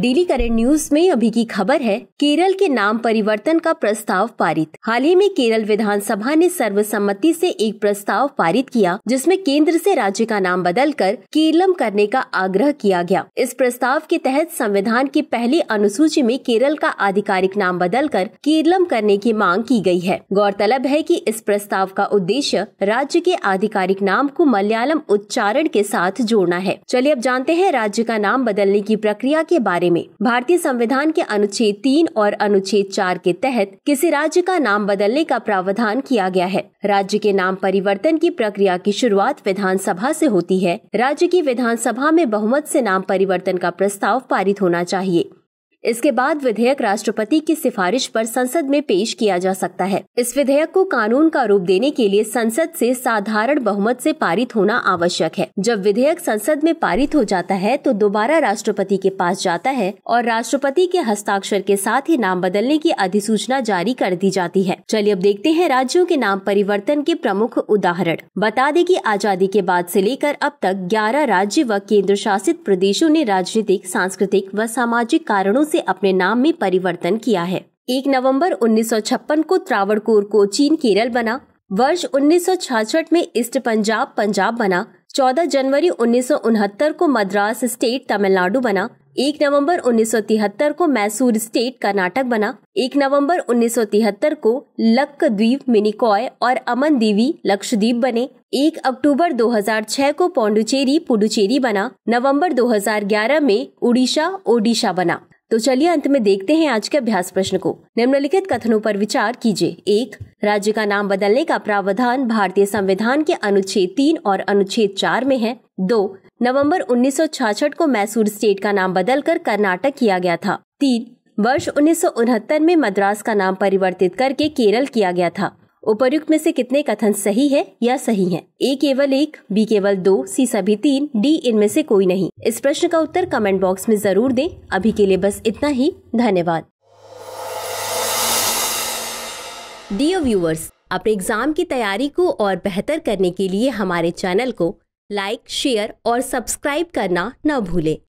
daily current news में अभी की खबर है केरल के नाम परिवर्तन का प्रस्ताव पारित हाल ही में केरल विधानसभा ने सर्वसम्मति से एक प्रस्ताव पारित किया जिसमें केंद्र से राज्य का नाम बदलकर केरलम करने का आग्रह किया गया इस प्रस्ताव के तहत संविधान की पहली अनुसूची में केरल का आधिकारिक नाम बदलकर केरलम करने की मांग की गई है गौरतलब है कि इस प्रस्ताव का उद्देश्य राज्य के आधिकारिक नाम को मलयालम उच्चारण के साथ जोड़ना है चलिए अब जानते हैं राज्य का नाम बदलने की प्रक्रिया के बारे बारे में भारतीय संविधान के अनुच्छेद तीन और अनुच्छेद चार के तहत किसी राज्य का नाम बदलने का प्रावधान किया गया है राज्य के नाम परिवर्तन की प्रक्रिया की शुरुआत विधानसभा से होती है राज्य की विधानसभा में बहुमत से नाम परिवर्तन का प्रस्ताव पारित होना चाहिए इसके बाद विधेयक राष्ट्रपति की सिफारिश पर संसद में पेश किया जा सकता है इस विधेयक को कानून का रूप देने के लिए संसद से साधारण बहुमत से पारित होना आवश्यक है जब विधेयक संसद में पारित हो जाता है तो दोबारा राष्ट्रपति के पास जाता है और राष्ट्रपति के हस्ताक्षर के साथ ही नाम बदलने की अधिसूचना जारी कर दी जाती है चलिए अब देखते हैं राज्यों के नाम परिवर्तन के प्रमुख उदाहरण बता दें की आजादी के बाद ऐसी लेकर अब तक ग्यारह राज्य व केंद्र शासित प्रदेशों ने राजनीतिक सांस्कृतिक व सामाजिक कारणों ऐसी से अपने नाम में परिवर्तन किया है एक नवंबर 1956 को त्रावणकोर कोचीन केरल बना वर्ष 1966 में ईस्ट पंजाब पंजाब बना 14 जनवरी उन्नीस को मद्रास स्टेट तमिलनाडु बना 1 नवंबर 1973 को मैसूर स्टेट कर्नाटक बना 1 नवंबर 1973 को लक्कद्वीप मिनिकॉय और अमन देवी लक्षद्वीप बने 1 अक्टूबर 2006 को पौंडुचेरी पुडुचेरी बना नवंबर 2011 में उड़ीसा ओडिशा बना तो चलिए अंत में देखते हैं आज के अभ्यास प्रश्न को निम्नलिखित कथनों पर विचार कीजिए एक राज्य का नाम बदलने का प्रावधान भारतीय संविधान के अनुच्छेद तीन और अनुच्छेद चार में है दो नवंबर 1966 को मैसूर स्टेट का नाम बदलकर कर्नाटक किया गया था तीन वर्ष उन्नीस में मद्रास का नाम परिवर्तित करके केरल किया गया था उपर्युक्त में से कितने कथन सही है या सही है ए केवल एक बी केवल दो सी सभी तीन डी इनमें से कोई नहीं इस प्रश्न का उत्तर कमेंट बॉक्स में जरूर दें अभी के लिए बस इतना ही धन्यवाद डियर व्यूअर्स अपने एग्जाम की तैयारी को और बेहतर करने के लिए हमारे चैनल को लाइक शेयर और सब्सक्राइब करना न भूलें